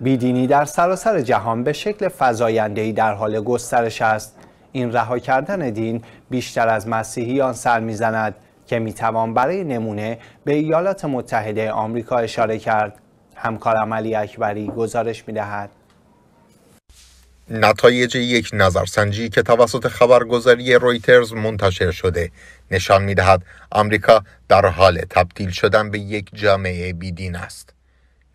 بیدینی در سراسر جهان به شکل فضایندهی در حال گسترش است این رها کردن دین بیشتر از مسیحیان سر میزند که میتوان برای نمونه به ایالات متحده آمریکا اشاره کرد همکارم علی اکبری گزارش میدهد نتایج یک نظرسنجی که توسط خبرگزاری رویترز منتشر شده نشان میدهد آمریکا در حال تبدیل شدن به یک جامعه بیدین است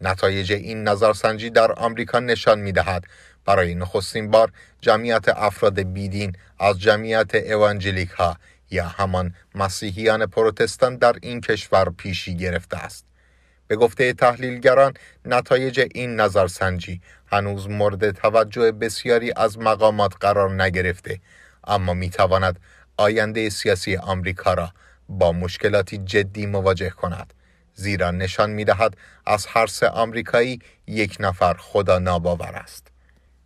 نتایج این نظرسنجی در آمریکا نشان دهد برای نخستین بار جمعیت افراد بیدین از جمعیت اوانجلیک ها یا همان مسیحیان پروتستان در این کشور پیشی گرفته است. به گفته تحلیلگران نتایج این نظرسنجی هنوز مورد توجه بسیاری از مقامات قرار نگرفته اما میتواند آینده سیاسی آمریکا را با مشکلاتی جدی مواجه کند. زیرا نشان می دهد از هر سه آمریکایی یک نفر خدا ناباور است.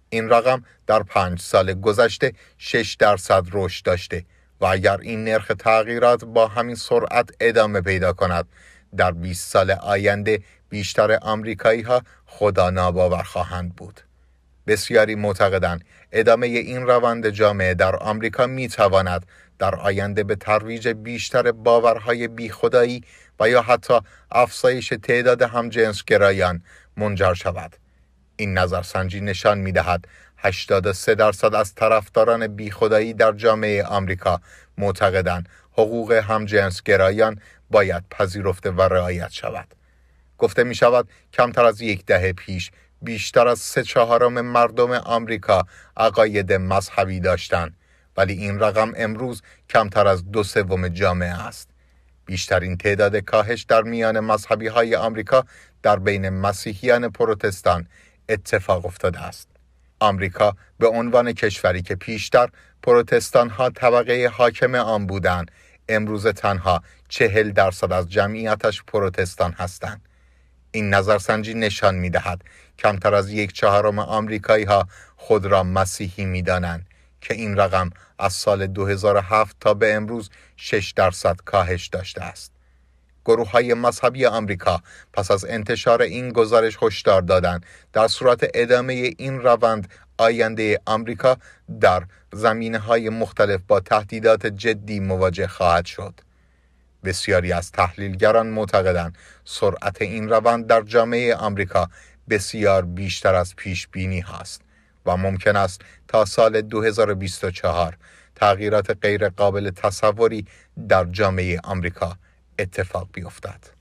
این رقم در پنج سال گذشته 6 درصد رشد داشته و اگر این نرخ تغییرات با همین سرعت ادامه پیدا کند در 20 سال آینده بیشتر آمریکایی ها خدا ناباور خواهند بود. بسیاری معتقدند ادامه این روند جامعه در آمریکا می تواند در آینده به ترویج بیشتر باورهای بیخدایی و یا حتی افزایش تعداد همجنسگرایان منجر شود این نظرسنجی نشان می دهد 83 درصد از طرفداران بیخدایی در جامعه آمریکا معتقدند حقوق همجنسگرایان باید پذیرفته و رعایت شود گفته می شود کمتر از یک دهه پیش بیشتر از سه چهارم مردم آمریکا عقاید مذهبی داشتند ولی این رقم امروز کمتر از دو سوم جامعه است بیشترین تعداد کاهش در میان مذهبی های آمریکا در بین مسیحیان پروتستان اتفاق افتاده است. آمریکا به عنوان کشوری که پیشتر پروتستان ها طبقه حاکم آن بودند، امروز تنها چهل درصد از جمعیتش پروتستان هستند. این نظرسنجی نشان می دهد کمتر از یک چهارم آمریکایی ها خود را مسیحی می دانند. که این رقم از سال 2007 تا به امروز 6 درصد کاهش داشته است. گروه های مذهبی آمریکا پس از انتشار این گزارش هشدار دادند در صورت ادامه این روند آینده آمریکا در زمینه های مختلف با تهدیدات جدی مواجه خواهد شد. بسیاری از تحلیلگران معتقدند سرعت این روند در جامعه آمریکا بسیار بیشتر از پیش بینی هاست. و ممکن است تا سال 2024 تغییرات غیرقابل تصوری در جامعه آمریکا اتفاق بیفتد.